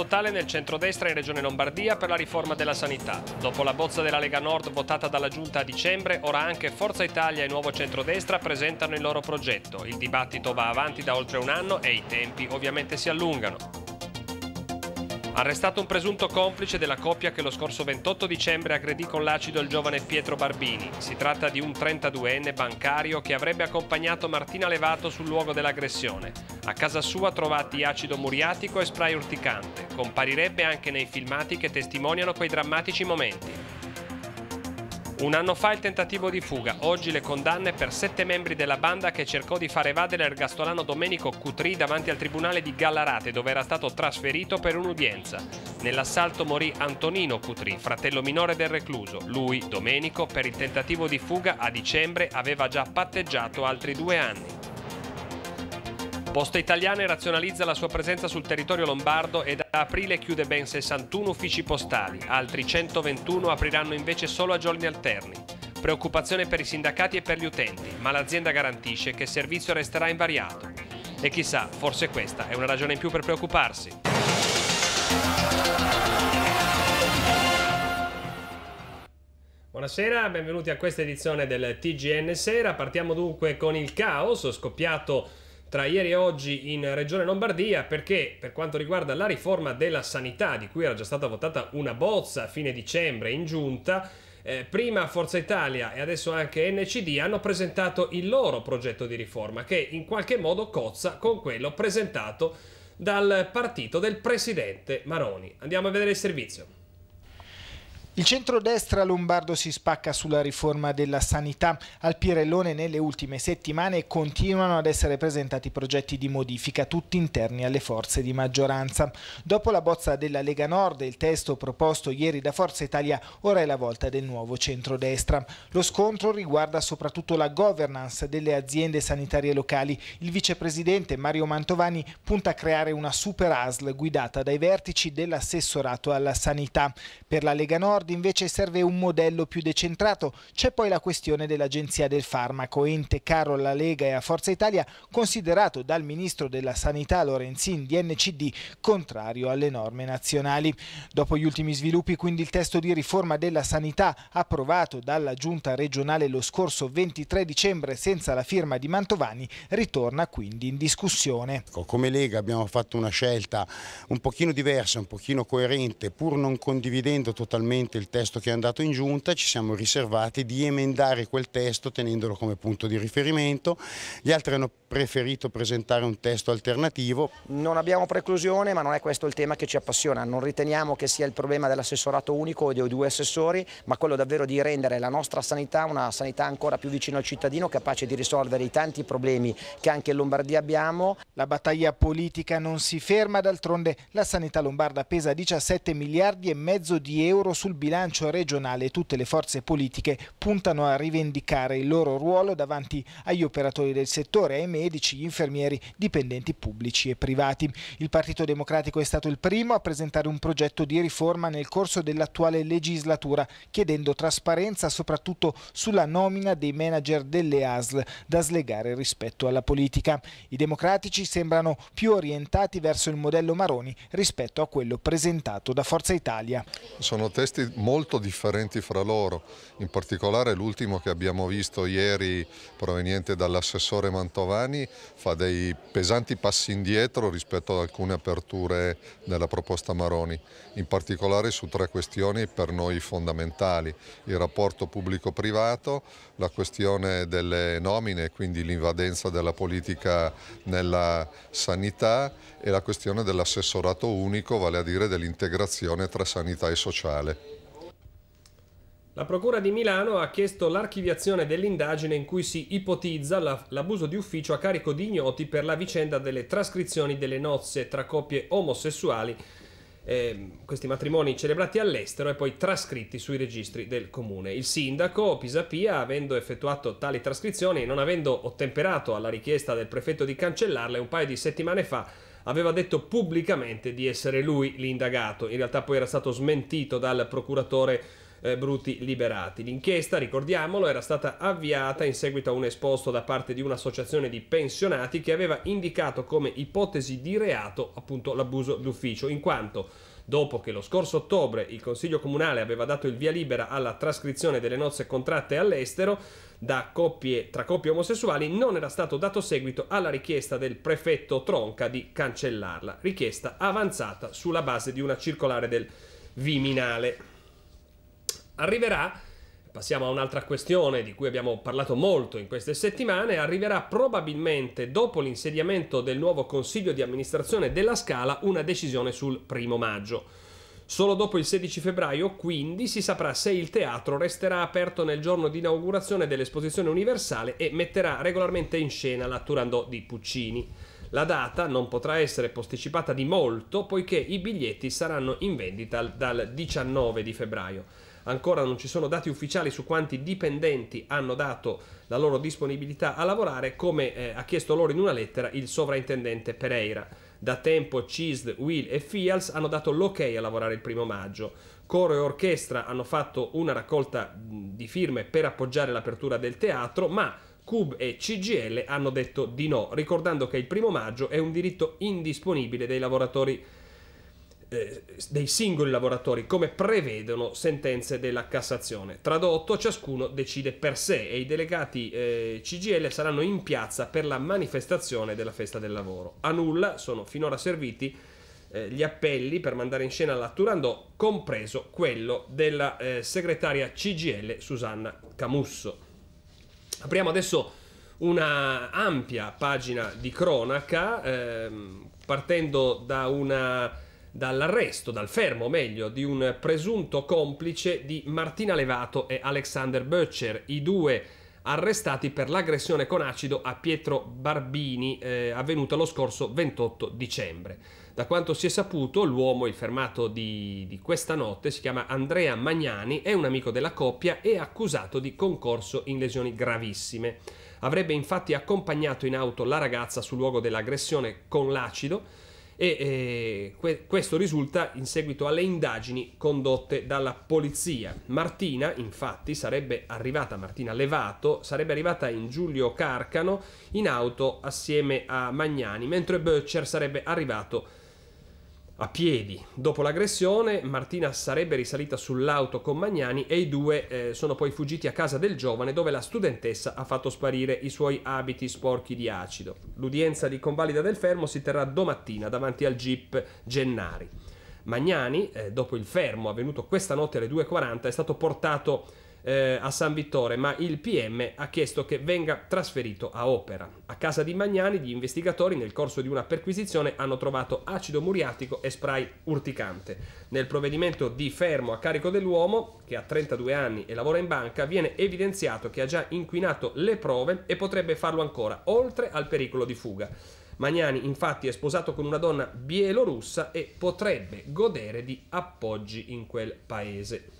totale nel centrodestra in Regione Lombardia per la riforma della sanità. Dopo la bozza della Lega Nord votata dalla Giunta a dicembre, ora anche Forza Italia e Nuovo Centrodestra presentano il loro progetto. Il dibattito va avanti da oltre un anno e i tempi ovviamente si allungano. Arrestato un presunto complice della coppia che lo scorso 28 dicembre aggredì con l'acido il giovane Pietro Barbini. Si tratta di un 32enne bancario che avrebbe accompagnato Martina Levato sul luogo dell'aggressione. A casa sua trovati acido muriatico e spray urticante. Comparirebbe anche nei filmati che testimoniano quei drammatici momenti. Un anno fa il tentativo di fuga, oggi le condanne per sette membri della banda che cercò di far evadere l'ergastolano Domenico Cutri davanti al tribunale di Gallarate dove era stato trasferito per un'udienza. Nell'assalto morì Antonino Cutri, fratello minore del recluso. Lui, Domenico, per il tentativo di fuga a dicembre aveva già patteggiato altri due anni. Poste Italiane razionalizza la sua presenza sul territorio lombardo e da aprile chiude ben 61 uffici postali, altri 121 apriranno invece solo a giorni alterni. Preoccupazione per i sindacati e per gli utenti, ma l'azienda garantisce che il servizio resterà invariato. E chissà, forse questa è una ragione in più per preoccuparsi. Buonasera, benvenuti a questa edizione del TGN Sera. Partiamo dunque con il caos scoppiato tra ieri e oggi in Regione Lombardia perché per quanto riguarda la riforma della sanità di cui era già stata votata una bozza a fine dicembre in giunta, eh, prima Forza Italia e adesso anche NCD hanno presentato il loro progetto di riforma che in qualche modo cozza con quello presentato dal partito del presidente Maroni. Andiamo a vedere il servizio. Il centrodestra lombardo si spacca sulla riforma della sanità. Al Pirellone nelle ultime settimane continuano ad essere presentati progetti di modifica, tutti interni alle forze di maggioranza. Dopo la bozza della Lega Nord, il testo proposto ieri da Forza Italia, ora è la volta del nuovo centrodestra. Lo scontro riguarda soprattutto la governance delle aziende sanitarie locali. Il vicepresidente Mario Mantovani punta a creare una super ASL guidata dai vertici dell'assessorato alla sanità. Per la Lega Nord nord invece serve un modello più decentrato. C'è poi la questione dell'Agenzia del Farmaco, ente caro alla Lega e a Forza Italia, considerato dal ministro della Sanità Lorenzin di NCD contrario alle norme nazionali. Dopo gli ultimi sviluppi, quindi il testo di riforma della sanità approvato dalla Giunta regionale lo scorso 23 dicembre senza la firma di Mantovani ritorna quindi in discussione. Ecco, come Lega abbiamo fatto una scelta un pochino diversa, un pochino coerente, pur non condividendo totalmente fronte il testo che è andato in giunta, ci siamo riservati di emendare quel testo tenendolo come punto di riferimento, gli altri hanno preferito presentare un testo alternativo. Non abbiamo preclusione ma non è questo il tema che ci appassiona, non riteniamo che sia il problema dell'assessorato unico o dei due assessori, ma quello davvero di rendere la nostra sanità una sanità ancora più vicina al cittadino, capace di risolvere i tanti problemi che anche in Lombardia abbiamo. La battaglia politica non si ferma, d'altronde la sanità lombarda pesa 17 miliardi e mezzo di euro sul bilancio regionale tutte le forze politiche puntano a rivendicare il loro ruolo davanti agli operatori del settore, ai medici, gli infermieri, dipendenti pubblici e privati. Il Partito Democratico è stato il primo a presentare un progetto di riforma nel corso dell'attuale legislatura, chiedendo trasparenza soprattutto sulla nomina dei manager delle ASL da slegare rispetto alla politica. I democratici sembrano più orientati verso il modello Maroni rispetto a quello presentato da Forza Italia. Sono testi molto differenti fra loro, in particolare l'ultimo che abbiamo visto ieri proveniente dall'assessore Mantovani fa dei pesanti passi indietro rispetto ad alcune aperture della proposta Maroni, in particolare su tre questioni per noi fondamentali, il rapporto pubblico-privato, la questione delle nomine, quindi l'invadenza della politica nella sanità e la questione dell'assessorato unico, vale a dire dell'integrazione tra sanità e sociale. La Procura di Milano ha chiesto l'archiviazione dell'indagine in cui si ipotizza l'abuso di ufficio a carico di ignoti per la vicenda delle trascrizioni delle nozze tra coppie omosessuali, eh, questi matrimoni celebrati all'estero e poi trascritti sui registri del comune. Il sindaco Pisapia, avendo effettuato tali trascrizioni e non avendo ottemperato alla richiesta del prefetto di cancellarle un paio di settimane fa, aveva detto pubblicamente di essere lui l'indagato. In realtà poi era stato smentito dal procuratore eh, Bruti liberati. L'inchiesta, ricordiamolo, era stata avviata in seguito a un esposto da parte di un'associazione di pensionati che aveva indicato come ipotesi di reato appunto l'abuso d'ufficio, in quanto dopo che lo scorso ottobre il Consiglio Comunale aveva dato il via libera alla trascrizione delle nozze contratte all'estero coppie, tra coppie omosessuali, non era stato dato seguito alla richiesta del prefetto Tronca di cancellarla, richiesta avanzata sulla base di una circolare del Viminale. Arriverà Passiamo a un'altra questione di cui abbiamo parlato molto in queste settimane, arriverà probabilmente dopo l'insediamento del nuovo Consiglio di amministrazione della Scala una decisione sul primo maggio. Solo dopo il 16 febbraio, quindi, si saprà se il teatro resterà aperto nel giorno di inaugurazione dell'esposizione universale e metterà regolarmente in scena la Turandot di Puccini. La data non potrà essere posticipata di molto poiché i biglietti saranno in vendita dal 19 di febbraio ancora non ci sono dati ufficiali su quanti dipendenti hanno dato la loro disponibilità a lavorare, come eh, ha chiesto loro in una lettera il sovrintendente Pereira. Da tempo CISD, Will e FIALS hanno dato l'ok a lavorare il primo maggio. Coro e orchestra hanno fatto una raccolta di firme per appoggiare l'apertura del teatro, ma CUB e CGL hanno detto di no, ricordando che il primo maggio è un diritto indisponibile dei lavoratori eh, dei singoli lavoratori, come prevedono sentenze della Cassazione. Tradotto, ciascuno decide per sé e i delegati eh, CGL saranno in piazza per la manifestazione della festa del lavoro. A nulla sono finora serviti eh, gli appelli per mandare in scena la Turandot, compreso quello della eh, segretaria CGL Susanna Camusso. Apriamo adesso una ampia pagina di cronaca, ehm, partendo da una dall'arresto, dal fermo meglio, di un presunto complice di Martina Levato e Alexander Böttcher, i due arrestati per l'aggressione con acido a Pietro Barbini eh, avvenuta lo scorso 28 dicembre. Da quanto si è saputo, l'uomo, il fermato di, di questa notte, si chiama Andrea Magnani, è un amico della coppia e accusato di concorso in lesioni gravissime. Avrebbe infatti accompagnato in auto la ragazza sul luogo dell'aggressione con l'acido, e, e eh, que- questo risulta in seguito alle indagini condotte dalla polizia. Martina, infatti, sarebbe arrivata, Martina Levato, sarebbe arrivata in Giulio Carcano in auto assieme a Magnani, mentre Böttcher sarebbe arrivato a piedi, dopo l'aggressione, Martina sarebbe risalita sull'auto con Magnani e i due eh, sono poi fuggiti a casa del giovane dove la studentessa ha fatto sparire i suoi abiti sporchi di acido. L'udienza di convalida del fermo si terrà domattina davanti al Jeep Gennari. Magnani, eh, dopo il fermo avvenuto questa notte alle 2.40, è stato portato eh, a San Vittore, ma il PM ha chiesto che venga trasferito a Opera. A casa di Magnani gli investigatori nel corso di una perquisizione hanno trovato acido muriatico e spray urticante. Nel provvedimento di fermo a carico dell'uomo, che ha 32 anni e lavora in banca, viene evidenziato che ha già inquinato le prove e potrebbe farlo ancora, oltre al pericolo di fuga. Magnani infatti è sposato con una donna bielorussa e potrebbe godere di appoggi in quel paese.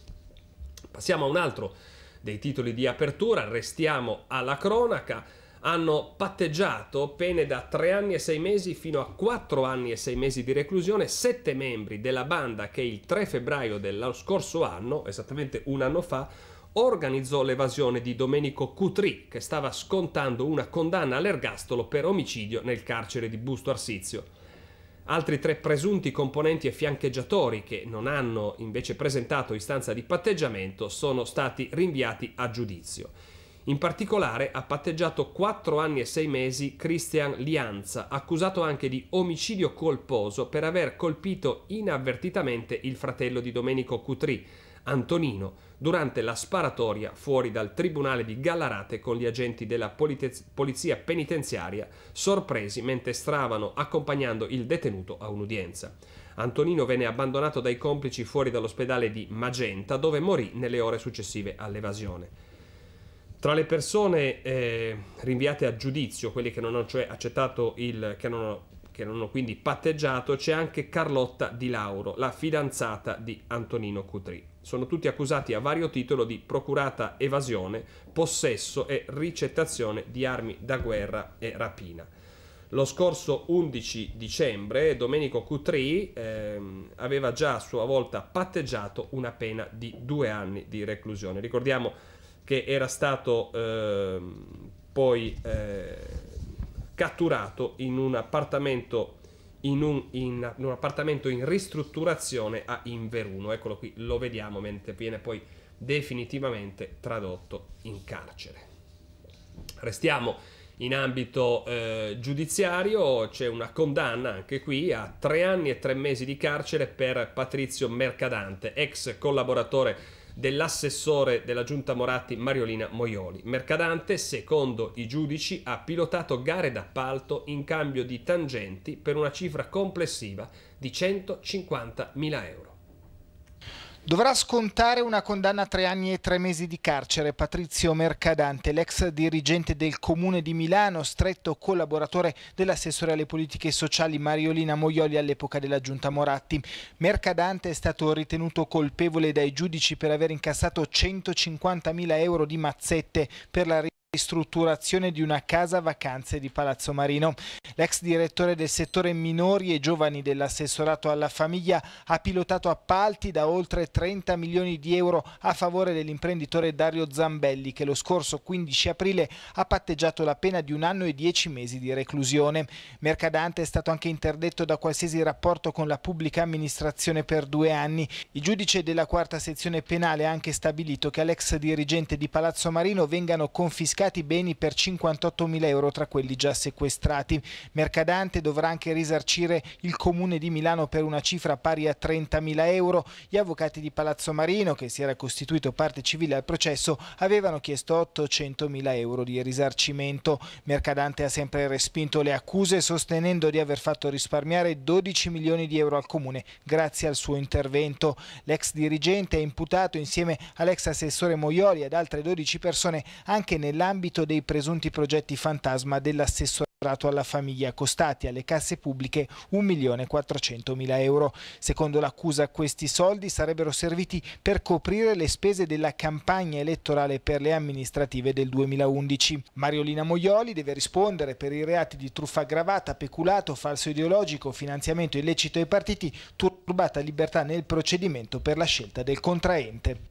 Passiamo a un altro dei titoli di apertura, restiamo alla cronaca. Hanno patteggiato pene da 3 anni e 6 mesi fino a 4 anni e 6 mesi di reclusione 7 membri della banda che il 3 febbraio dello scorso anno, esattamente un anno fa, organizzò l'evasione di Domenico Cutri, che stava scontando una condanna all'ergastolo per omicidio nel carcere di Busto Arsizio. Altri tre presunti componenti e fiancheggiatori che non hanno invece presentato istanza di patteggiamento sono stati rinviati a giudizio. In particolare ha patteggiato 4 anni e 6 mesi Christian Lianza, accusato anche di omicidio colposo per aver colpito inavvertitamente il fratello di Domenico Cutri, Antonino durante la sparatoria fuori dal tribunale di Gallarate con gli agenti della polizia penitenziaria sorpresi mentre stravano accompagnando il detenuto a un'udienza. Antonino venne abbandonato dai complici fuori dall'ospedale di Magenta dove morì nelle ore successive all'evasione. Tra le persone eh, rinviate a giudizio, quelli che non hanno cioè accettato il, che non hanno che non ho quindi patteggiato, c'è anche Carlotta Di Lauro, la fidanzata di Antonino Cutri sono tutti accusati a vario titolo di procurata evasione, possesso e ricettazione di armi da guerra e rapina. Lo scorso 11 dicembre Domenico Cutri ehm, aveva già a sua volta patteggiato una pena di due anni di reclusione. Ricordiamo che era stato ehm, poi eh, catturato in un appartamento in un, in un, appartamento in ristrutturazione a Inveruno. Eccolo qui, lo vediamo mentre viene poi definitivamente tradotto in carcere. Restiamo in ambito eh, giudiziario, c'è una condanna anche qui a tre anni e tre mesi di carcere per Patrizio Mercadante, ex collaboratore dell'assessore della giunta Moratti Mariolina Moioli. Mercadante, secondo i giudici, ha pilotato gare d'appalto in cambio di tangenti per una cifra complessiva di 150.000 euro. Dovrà scontare una condanna a tre anni e tre mesi di carcere Patrizio Mercadante, l'ex dirigente del Comune di Milano, stretto collaboratore dell'assessore alle politiche sociali Mariolina Moioli all'epoca della giunta Moratti. Mercadante è stato ritenuto colpevole dai giudici per aver incassato 150.000 euro di mazzette per la ristrutturazione di una casa vacanze di Palazzo Marino. L'ex direttore del settore minori e giovani dell'assessorato alla famiglia ha pilotato appalti da oltre 30 milioni di euro a favore dell'imprenditore Dario Zambelli che lo scorso 15 aprile ha patteggiato la pena di un anno e dieci mesi di reclusione. Mercadante è stato anche interdetto da qualsiasi rapporto con la pubblica amministrazione per due anni. Il giudice della quarta sezione penale ha anche stabilito che all'ex dirigente di Palazzo Marino vengano confiscati confiscati beni per 58.000 euro tra quelli già sequestrati. Mercadante dovrà anche risarcire il comune di Milano per una cifra pari a 30.000 euro. Gli avvocati di Palazzo Marino, che si era costituito parte civile al processo, avevano chiesto 800.000 euro di risarcimento. Mercadante ha sempre respinto le accuse sostenendo di aver fatto risparmiare 12 milioni di euro al comune grazie al suo intervento. L'ex dirigente è imputato insieme all'ex assessore Moioli ed altre 12 persone anche nell'ambito nell'ambito dei presunti progetti fantasma dell'assessore alla famiglia, costati alle casse pubbliche 1.400.000 euro. Secondo l'accusa questi soldi sarebbero serviti per coprire le spese della campagna elettorale per le amministrative del 2011. Mariolina Moioli deve rispondere per i reati di truffa aggravata, peculato, falso ideologico, finanziamento illecito ai partiti, turbata libertà nel procedimento per la scelta del contraente.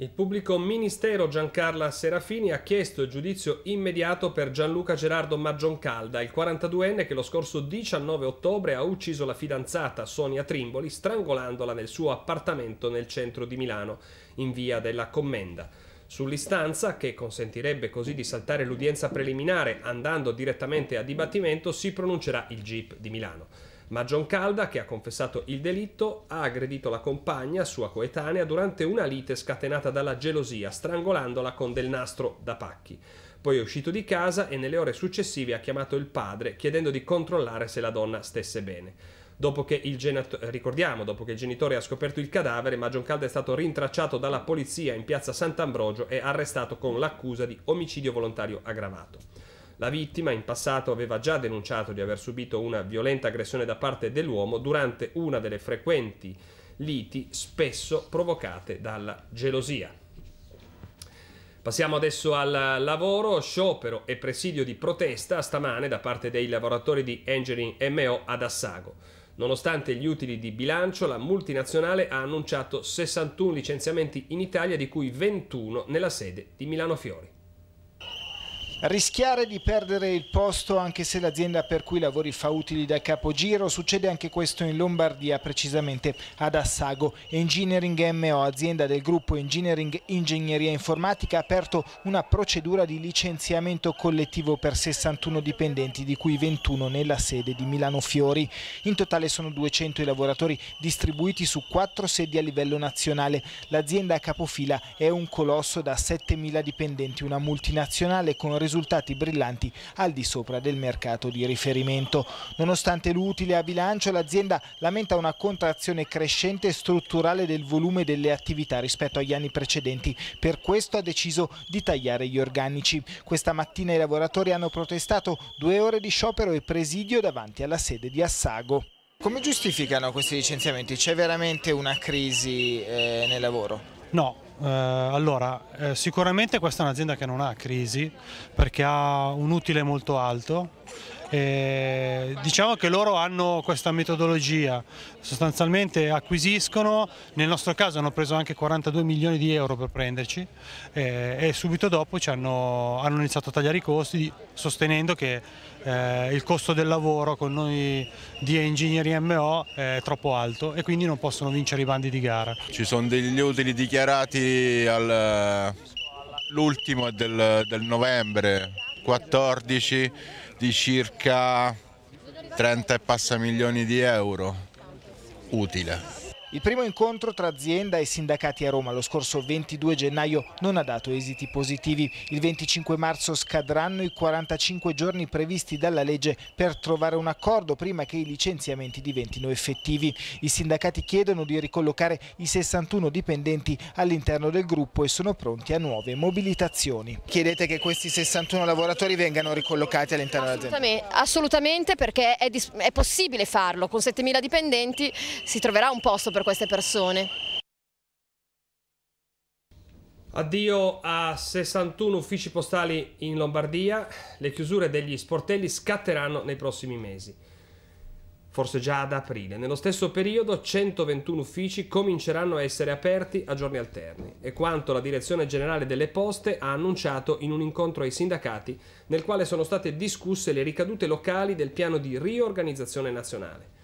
Il pubblico ministero Giancarla Serafini ha chiesto il giudizio immediato per Gianluca Gerardo Maggioncalda, il 42enne che lo scorso 19 ottobre ha ucciso la fidanzata Sonia Trimboli strangolandola nel suo appartamento nel centro di Milano, in via della Commenda. Sull'istanza, che consentirebbe così di saltare l'udienza preliminare andando direttamente a dibattimento, si pronuncerà il GIP di Milano. Ma John Calda, che ha confessato il delitto, ha aggredito la compagna, sua coetanea, durante una lite scatenata dalla gelosia, strangolandola con del nastro da pacchi. Poi è uscito di casa e nelle ore successive ha chiamato il padre chiedendo di controllare se la donna stesse bene. Dopo che il genitore, ricordiamo, dopo che il genitore ha scoperto il cadavere, Magion Calda è stato rintracciato dalla polizia in piazza Sant'Ambrogio e arrestato con l'accusa di omicidio volontario aggravato. La vittima in passato aveva già denunciato di aver subito una violenta aggressione da parte dell'uomo durante una delle frequenti liti spesso provocate dalla gelosia. Passiamo adesso al lavoro, sciopero e presidio di protesta stamane da parte dei lavoratori di Engineering MO ad Assago. Nonostante gli utili di bilancio, la multinazionale ha annunciato 61 licenziamenti in Italia, di cui 21 nella sede di Milano Fiori. Rischiare di perdere il posto anche se l'azienda per cui lavori fa utili da capogiro succede anche questo in Lombardia, precisamente ad Assago. Engineering MO, azienda del gruppo Engineering Ingegneria Informatica, ha aperto una procedura di licenziamento collettivo per 61 dipendenti, di cui 21 nella sede di Milano Fiori. In totale sono 200 i lavoratori distribuiti su quattro sedi a livello nazionale. L'azienda capofila è un colosso da 7.000 dipendenti, una multinazionale con risultati risultati brillanti al di sopra del mercato di riferimento. Nonostante l'utile a bilancio, l'azienda lamenta una contrazione crescente e strutturale del volume delle attività rispetto agli anni precedenti. Per questo ha deciso di tagliare gli organici. Questa mattina i lavoratori hanno protestato due ore di sciopero e presidio davanti alla sede di Assago. Come giustificano questi licenziamenti? C'è veramente una crisi eh, nel lavoro? No, eh, allora, eh, sicuramente questa è un'azienda che non ha crisi perché ha un utile molto alto, eh, diciamo che loro hanno questa metodologia, sostanzialmente acquisiscono, nel nostro caso hanno preso anche 42 milioni di euro per prenderci eh, e subito dopo hanno, hanno, iniziato a tagliare i costi sostenendo che eh, il costo del lavoro con noi di Engineering MO è troppo alto e quindi non possono vincere i bandi di gara. Ci sono degli utili dichiarati all'ultimo del, del novembre 14 di circa 30 e passa milioni di euro utile. Il primo incontro tra azienda e sindacati a Roma lo scorso 22 gennaio non ha dato esiti positivi. Il 25 marzo scadranno i 45 giorni previsti dalla legge per trovare un accordo prima che i licenziamenti diventino effettivi. I sindacati chiedono di ricollocare i 61 dipendenti all'interno del gruppo e sono pronti a nuove mobilitazioni. Chiedete che questi 61 lavoratori vengano ricollocati all'interno dell'azienda? Assolutamente perché è, è possibile farlo. Con 7.000 dipendenti si troverà un posto per per queste persone. Addio a 61 uffici postali in Lombardia, le chiusure degli sportelli scatteranno nei prossimi mesi, forse già ad aprile. Nello stesso periodo 121 uffici cominceranno a essere aperti a giorni alterni è quanto la Direzione Generale delle Poste ha annunciato in un incontro ai sindacati nel quale sono state discusse le ricadute locali del piano di riorganizzazione nazionale.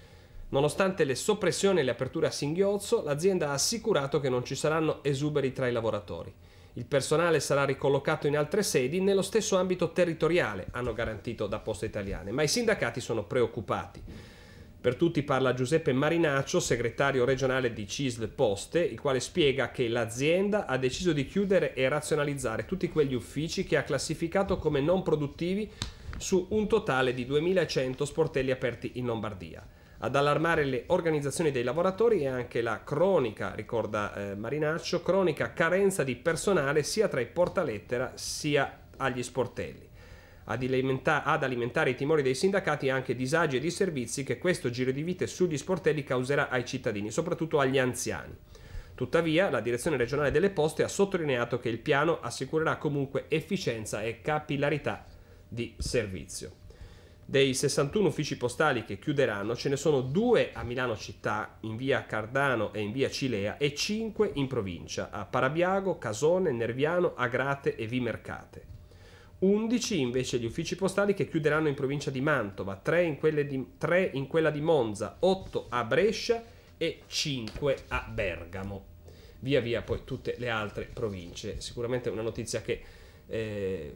Nonostante le soppressioni e le aperture a singhiozzo, l'azienda ha assicurato che non ci saranno esuberi tra i lavoratori. Il personale sarà ricollocato in altre sedi nello stesso ambito territoriale, hanno garantito da Poste Italiane, ma i sindacati sono preoccupati. Per tutti parla Giuseppe Marinaccio, segretario regionale di Cisl Poste, il quale spiega che l'azienda ha deciso di chiudere e razionalizzare tutti quegli uffici che ha classificato come non produttivi su un totale di 2100 sportelli aperti in Lombardia. Ad allarmare le organizzazioni dei lavoratori è anche la cronica, ricorda eh, Marinaccio, cronica carenza di personale sia tra i portalettera sia agli sportelli. Ad, alimenta- ad alimentare i timori dei sindacati anche disagi e disservizi che questo giro di vite sugli sportelli causerà ai cittadini, soprattutto agli anziani. Tuttavia, la direzione regionale delle poste ha sottolineato che il piano assicurerà comunque efficienza e capillarità di servizio. Dei 61 uffici postali che chiuderanno ce ne sono due a Milano città, in via Cardano e in via Cilea, e 5 in provincia, a Parabiago, Casone, Nerviano, Agrate e Vimercate. 11 invece gli uffici postali che chiuderanno in provincia di Mantova, 3 in, di, 3 in quella di Monza, 8 a Brescia e 5 a Bergamo. Via via poi tutte le altre province. Sicuramente una notizia che... Eh,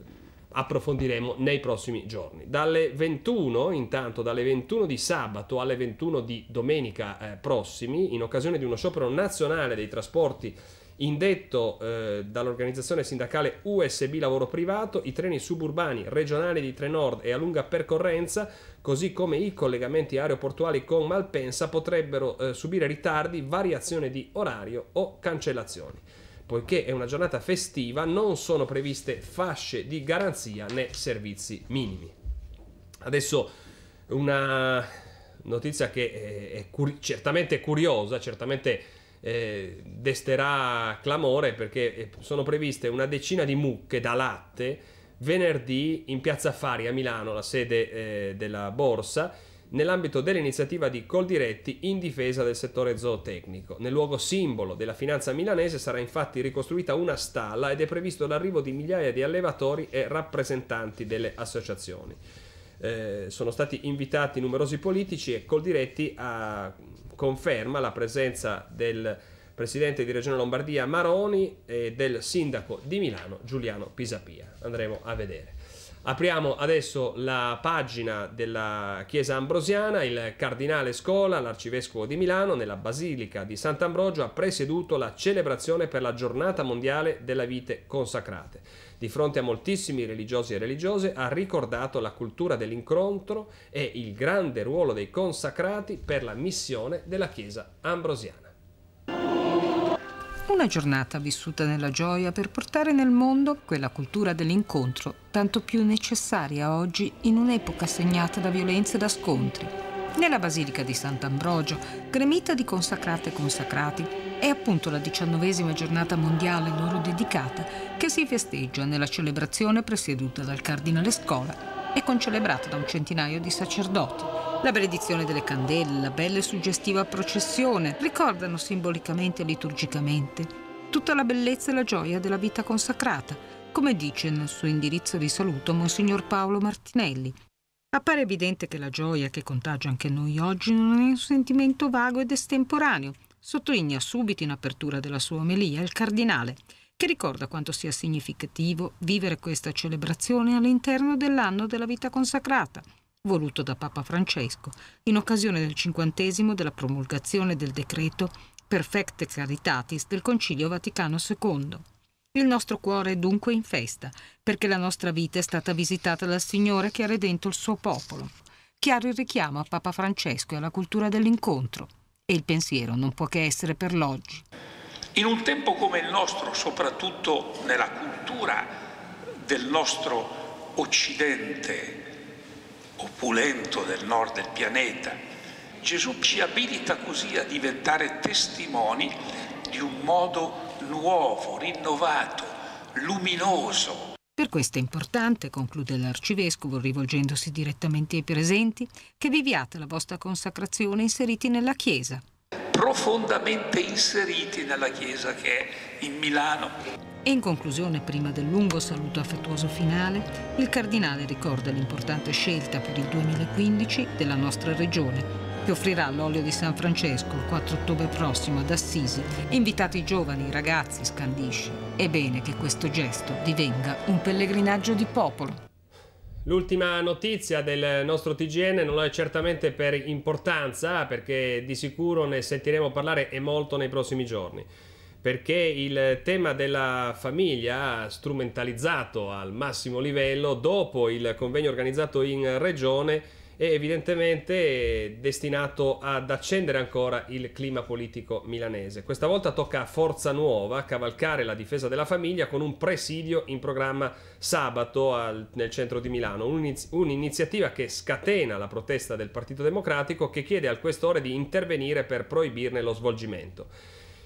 approfondiremo nei prossimi giorni. Dalle 21, intanto dalle 21 di sabato alle 21 di domenica eh, prossimi, in occasione di uno sciopero nazionale dei trasporti indetto eh, dall'organizzazione sindacale USB Lavoro Privato, i treni suburbani regionali di Trenord e a lunga percorrenza, così come i collegamenti aeroportuali con Malpensa, potrebbero eh, subire ritardi, variazione di orario o cancellazioni. Poiché è una giornata festiva, non sono previste fasce di garanzia né servizi minimi. Adesso una notizia che eh, è cur- certamente curiosa, certamente eh, desterà clamore perché eh, sono previste una decina di mucche da latte venerdì in Piazza Fari a Milano, la sede eh, della borsa nell'ambito dell'iniziativa di Coldiretti in difesa del settore zootecnico. Nel luogo simbolo della finanza milanese sarà infatti ricostruita una stalla ed è previsto l'arrivo di migliaia di allevatori e rappresentanti delle associazioni. Eh, sono stati invitati numerosi politici e Coldiretti ha, conferma la presenza del presidente di Regione Lombardia Maroni e del sindaco di Milano Giuliano Pisapia. Andremo a vedere. Apriamo adesso la pagina della Chiesa Ambrosiana. Il Cardinale Scola, l'Arcivescovo di Milano, nella Basilica di Sant'Ambrogio, ha presieduto la celebrazione per la Giornata Mondiale della Vite Consacrate. Di fronte a moltissimi religiosi e religiose ha ricordato la cultura dell'incontro e il grande ruolo dei consacrati per la missione della Chiesa Ambrosiana. Una giornata vissuta nella gioia per portare nel mondo quella cultura dell'incontro tanto più necessaria oggi in un'epoca segnata da violenze e da scontri. Nella Basilica di Sant'Ambrogio, gremita di consacrate e consacrati, è appunto la diciannovesima giornata mondiale loro dedicata che si festeggia nella celebrazione presieduta dal Cardinale Scola e concelebrata da un centinaio di sacerdoti. La benedizione delle candele, la bella e suggestiva processione ricordano simbolicamente e liturgicamente tutta la bellezza e la gioia della vita consacrata, come dice nel suo indirizzo di saluto Monsignor Paolo Martinelli. Appare evidente che la gioia che contagia anche noi oggi non è un sentimento vago ed estemporaneo, sottolinea subito in apertura della sua omelia il cardinale che ricorda quanto sia significativo vivere questa celebrazione all'interno dell'anno della vita consacrata, voluto da Papa Francesco in occasione del cinquantesimo della promulgazione del decreto Perfecte Caritatis del Concilio Vaticano II. Il nostro cuore è dunque in festa, perché la nostra vita è stata visitata dal Signore che ha redento il suo popolo. Chiaro il richiamo a Papa Francesco e alla cultura dell'incontro. E il pensiero non può che essere per l'oggi. In un tempo come il nostro, soprattutto nella cultura del nostro occidente opulento del nord del pianeta, Gesù ci abilita così a diventare testimoni di un modo nuovo, rinnovato, luminoso. Per questo è importante, conclude l'Arcivescovo rivolgendosi direttamente ai presenti, che viviate la vostra consacrazione inseriti nella Chiesa, profondamente inseriti nella chiesa che è in Milano. In conclusione, prima del lungo saluto affettuoso finale, il cardinale ricorda l'importante scelta per il 2015 della nostra regione, che offrirà l'olio di San Francesco il 4 ottobre prossimo ad Assisi, invitati i giovani, i ragazzi, scandisci. È bene che questo gesto divenga un pellegrinaggio di popolo. L'ultima notizia del nostro TGN non lo è certamente per importanza, perché di sicuro ne sentiremo parlare e molto nei prossimi giorni, perché il tema della famiglia strumentalizzato al massimo livello dopo il convegno organizzato in regione e evidentemente destinato ad accendere ancora il clima politico milanese. Questa volta tocca a Forza Nuova cavalcare la difesa della famiglia con un presidio in programma sabato al, nel centro di Milano, un'iniziativa che scatena la protesta del Partito Democratico che chiede al questore di intervenire per proibirne lo svolgimento.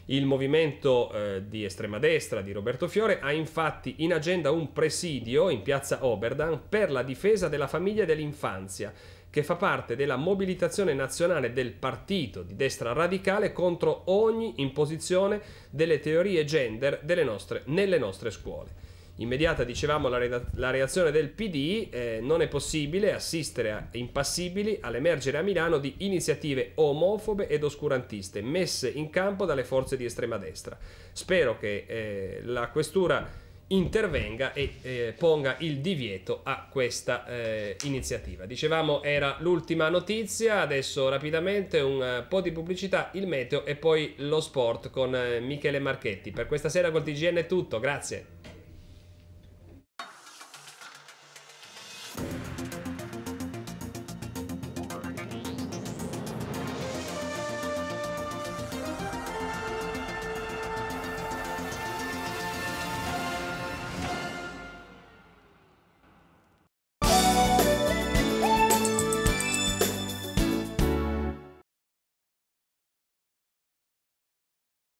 Il movimento eh, di estrema destra di Roberto Fiore ha infatti in agenda un presidio in piazza Oberdan per la difesa della famiglia e dell'infanzia che fa parte della mobilitazione nazionale del partito di destra radicale contro ogni imposizione delle teorie gender delle nostre, nelle nostre scuole immediata, dicevamo, la, re- la, reazione del PD, eh, non è possibile assistere a, impassibili all'emergere a Milano di iniziative omofobe ed oscurantiste messe in campo dalle forze di estrema destra. Spero che eh, la questura intervenga e eh, ponga il divieto a questa eh, iniziativa. Dicevamo era l'ultima notizia, adesso rapidamente un eh, po' di pubblicità, il meteo e poi lo sport con uh, Michele Marchetti. Per questa sera col TGN è tutto, grazie.